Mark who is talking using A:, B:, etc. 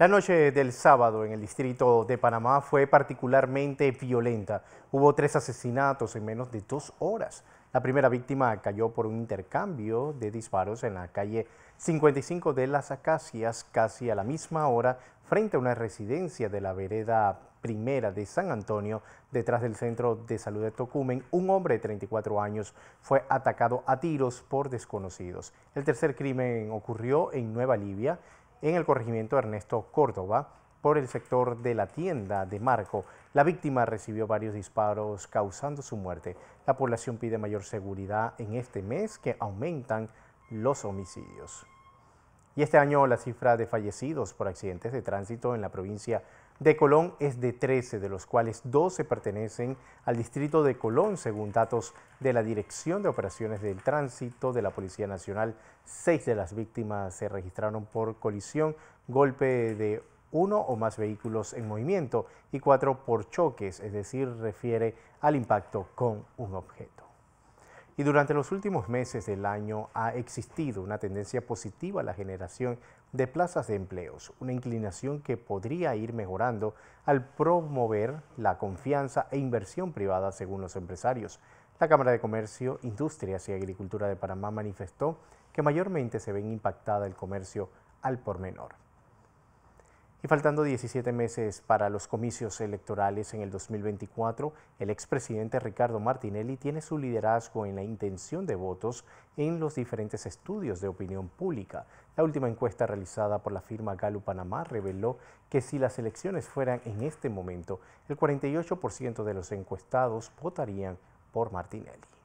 A: La noche del sábado en el distrito de Panamá fue particularmente violenta. Hubo tres asesinatos en menos de dos horas. La primera víctima cayó por un intercambio de disparos en la calle 55 de las Acacias, casi a la misma hora, frente a una residencia de la vereda primera de San Antonio, detrás del centro de salud de Tocumen, un hombre de 34 años fue atacado a tiros por desconocidos. El tercer crimen ocurrió en Nueva Libia, en el corregimiento Ernesto Córdoba por el sector de la tienda de Marco. La víctima recibió varios disparos causando su muerte. La población pide mayor seguridad en este mes que aumentan los homicidios. Y este año la cifra de fallecidos por accidentes de tránsito en la provincia de Colón es de 13, de los cuales 12 pertenecen al distrito de Colón, según datos de la Dirección de Operaciones del Tránsito de la Policía Nacional. Seis de las víctimas se registraron por colisión, golpe de uno o más vehículos en movimiento y cuatro por choques, es decir, refiere al impacto con un objeto y durante los últimos meses del año ha existido una tendencia positiva a la generación de plazas de empleos, una inclinación que podría ir mejorando al promover la confianza e inversión privada según los empresarios. La Cámara de Comercio, Industrias y Agricultura de Panamá manifestó que mayormente se ven impactada el comercio al por menor. Y faltando 17 meses para los comicios electorales en el 2024, el expresidente Ricardo Martinelli tiene su liderazgo en la intención de votos en los diferentes estudios de opinión pública. La última encuesta realizada por la firma Gallup Panamá reveló que si las elecciones fueran en este momento, el 48% de los encuestados votarían por Martinelli.